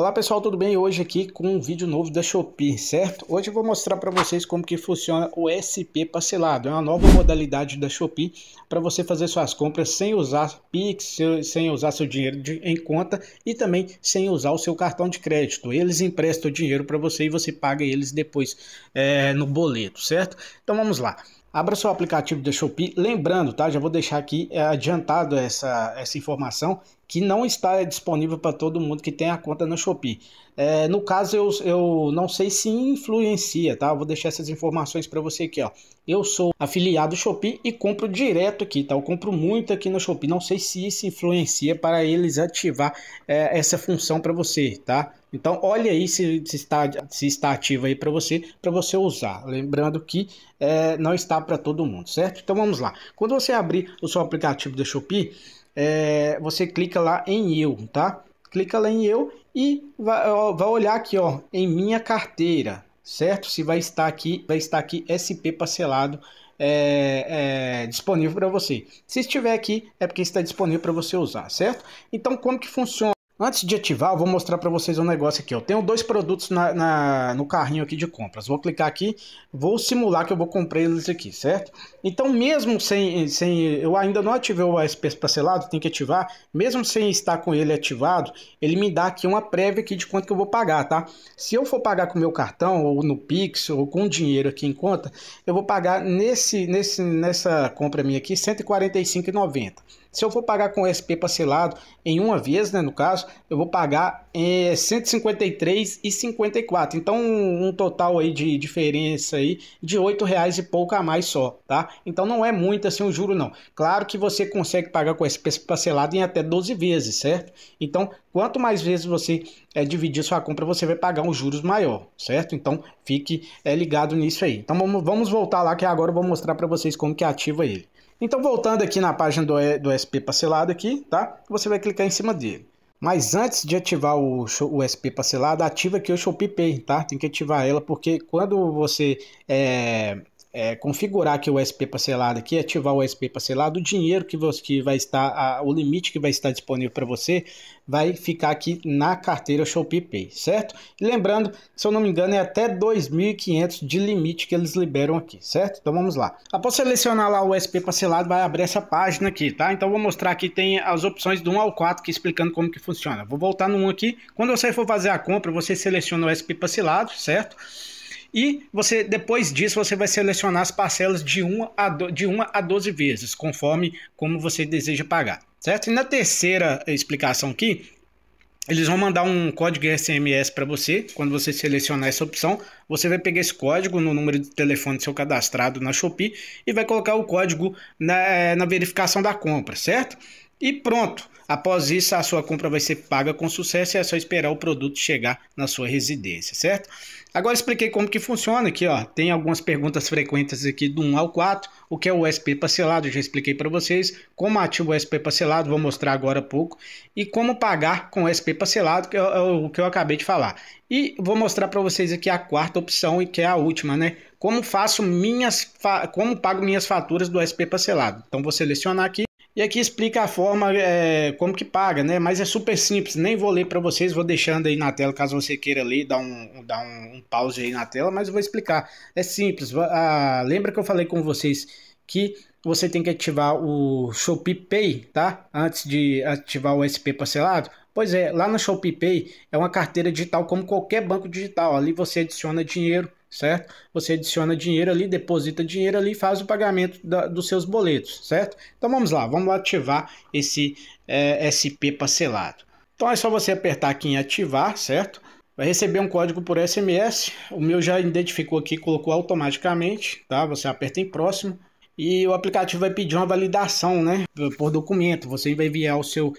Olá pessoal, tudo bem? Hoje aqui com um vídeo novo da Shopee, certo? Hoje eu vou mostrar para vocês como que funciona o SP parcelado. É uma nova modalidade da Shopee para você fazer suas compras sem usar Pix, sem usar seu dinheiro de, em conta e também sem usar o seu cartão de crédito. Eles emprestam dinheiro para você e você paga eles depois é, no boleto, certo? Então vamos lá. Abra seu aplicativo da Shopee, lembrando, tá? Já vou deixar aqui é, adiantado essa, essa informação que não está disponível para todo mundo que tem a conta na Shopee. É, no caso, eu, eu não sei se influencia, tá? Eu vou deixar essas informações para você aqui, ó. Eu sou afiliado Shopee e compro direto aqui, tá? Eu compro muito aqui no Shopee. Não sei se isso influencia para eles ativar é, essa função para você, tá? Então, olha aí se, se está, se está ativo aí para você, para você usar. Lembrando que é, não está para todo mundo, certo? Então, vamos lá. Quando você abrir o seu aplicativo da Shopee, é, você clica lá em Eu, tá? clica lá em eu e vai, ó, vai olhar aqui ó, em minha carteira, certo? Se vai estar aqui, vai estar aqui SP parcelado é, é, disponível para você. Se estiver aqui, é porque está disponível para você usar, certo? Então, como que funciona? Antes de ativar, eu vou mostrar para vocês um negócio aqui. Eu tenho dois produtos na, na, no carrinho aqui de compras. Vou clicar aqui, vou simular que eu vou comprar eles aqui, certo? Então, mesmo sem... sem eu ainda não ativei o SPS parcelado, tem que ativar. Mesmo sem estar com ele ativado, ele me dá aqui uma prévia aqui de quanto que eu vou pagar, tá? Se eu for pagar com meu cartão, ou no Pix, ou com dinheiro aqui em conta, eu vou pagar nesse, nesse, nessa compra minha aqui, R$ 145,90. Se eu for pagar com SP parcelado em uma vez, né, no caso, eu vou pagar é, eh, 153,54. Então, um total aí de diferença aí de R$ reais e pouco a mais só, tá? Então, não é muito assim o juro não. Claro que você consegue pagar com SP parcelado em até 12 vezes, certo? Então, quanto mais vezes você é, dividir sua compra, você vai pagar um juros maior, certo? Então, fique é, ligado nisso aí. Então, vamos, vamos voltar lá que agora eu vou mostrar para vocês como que ativa ele. Então, voltando aqui na página do, do SP parcelado aqui, tá? Você vai clicar em cima dele. Mas antes de ativar o, o SP parcelado, ativa aqui o Shopee Pay, tá? Tem que ativar ela, porque quando você é, é, configurar aqui o SP parcelado aqui, ativar o SP parcelado, o dinheiro que, você, que vai estar, a, o limite que vai estar disponível para você, vai ficar aqui na carteira Shopee Pay, certo? E lembrando, se eu não me engano, é até 2.500 de limite que eles liberam aqui, certo? Então vamos lá. Após selecionar lá o SP parcelado, vai abrir essa página aqui, tá? Então vou mostrar aqui, tem as opções do 1 ao 4 aqui explicando como que funciona. Vou voltar no 1 aqui. Quando você for fazer a compra, você seleciona o SP parcelado, certo? E você depois disso você vai selecionar as parcelas de 1 a, do, de 1 a 12 vezes, conforme como você deseja pagar, certo? E na terceira explicação aqui, eles vão mandar um código SMS para você. Quando você selecionar essa opção, você vai pegar esse código no número de telefone seu cadastrado na Shopee e vai colocar o código na, eh, na verificação da compra, certo? E pronto! Após isso, a sua compra vai ser paga com sucesso e é só esperar o produto chegar na sua residência, certo? Agora expliquei como que funciona aqui, ó. Tem algumas perguntas frequentes aqui do 1 ao 4, o que é o SP parcelado, já expliquei para vocês, como ativo o SP parcelado, vou mostrar agora há pouco, e como pagar com o SP parcelado, que é, é o que eu acabei de falar. E vou mostrar para vocês aqui a quarta opção e que é a última, né? Como faço minhas como pago minhas faturas do SP parcelado. Então vou selecionar aqui e aqui explica a forma é, como que paga, né? Mas é super simples, nem vou ler para vocês, vou deixando aí na tela caso você queira ler, dar um, dar um, pause aí na tela, mas eu vou explicar. É simples. Ah, lembra que eu falei com vocês que você tem que ativar o Shopee Pay, tá? Antes de ativar o SP parcelado. Pois é, lá no Shopee Pay é uma carteira digital como qualquer banco digital. Ali você adiciona dinheiro certo? Você adiciona dinheiro ali, deposita dinheiro ali, e faz o pagamento da, dos seus boletos, certo? Então vamos lá, vamos lá ativar esse é, eh, SP parcelado. Então é só você apertar aqui em ativar, certo? Vai receber um código por SMS. O meu já identificou aqui, colocou automaticamente, tá? Você aperta em próximo e o aplicativo vai pedir uma validação, né? Por documento. Você vai enviar o seu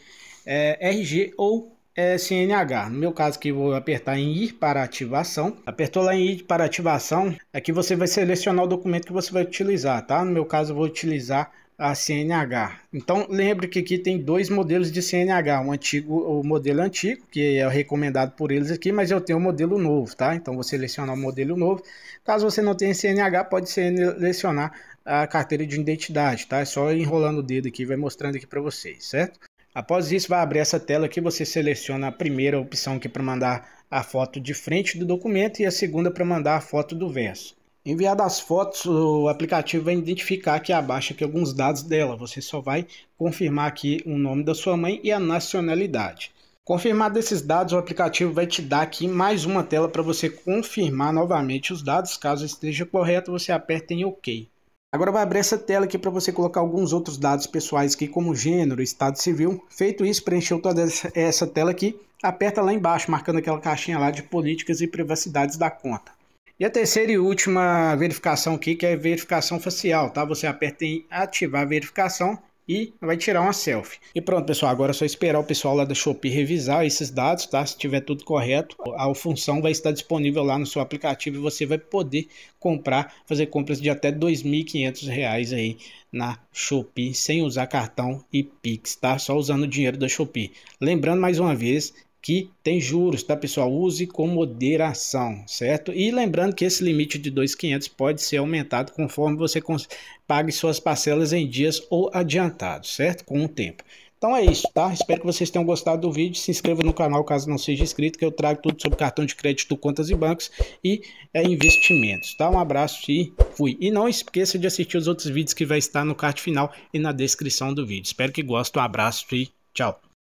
é, eh, RG ou é CNH. No meu caso aqui, vou apertar em ir para ativação. Apertou lá em ir para ativação, aqui é você vai selecionar o documento que você vai utilizar, tá? No meu caso, eu vou utilizar a CNH. Então, lembre que aqui tem dois modelos de CNH, um antigo, o modelo antigo, que é recomendado por eles aqui, mas eu tenho o um modelo novo, tá? Então, vou selecionar o um modelo novo. Caso você não tenha CNH, pode selecionar a carteira de identidade, tá? É só enrolando o dedo aqui, vai mostrando aqui para vocês, certo? Após isso, vai abrir essa tela que você seleciona a primeira opção que para mandar a foto de frente do documento e a segunda para mandar a foto do verso. Enviadas as fotos, o aplicativo vai identificar aqui abaixo aqui alguns dados dela. Você só vai confirmar aqui o nome da sua mãe e a nacionalidade. Confirmado esses dados, o aplicativo vai te dar aqui mais uma tela para você confirmar novamente os dados. Caso esteja correto, você aperta em OK. Agora vai abrir essa tela aqui para você colocar alguns outros dados pessoais aqui, como gênero, estado civil. Feito isso, preencheu toda essa tela aqui, aperta lá embaixo, marcando aquela caixinha lá de políticas e privacidades da conta. E a terceira e última verificação aqui, que é verificação facial, tá? Você aperta em ativar a verificação e vai tirar uma selfie. E pronto, pessoal, agora é só esperar o pessoal lá da Shopee revisar esses dados, tá? Se tiver tudo correto, a função vai estar disponível lá no seu aplicativo e você vai poder comprar, fazer compras de até R$ 2.500 aí na Shopee sem usar cartão e Pix, tá? Só usando o dinheiro da Shopee. Lembrando mais uma vez que tem juros, tá pessoal? Use com moderação, certo? E lembrando que esse limite de 2.500 pode ser aumentado conforme você pague suas parcelas em dias ou adiantado, certo? Com o tempo. Então é isso, tá? Espero que vocês tenham gostado do vídeo. Se inscreva no canal caso não seja inscrito, que eu trago tudo sobre cartão de crédito, contas e bancos e é, investimentos, tá? Um abraço e fui. E não esqueça de assistir os outros vídeos que vai estar no card final e na descrição do vídeo. Espero que gostem. Um abraço e tchau.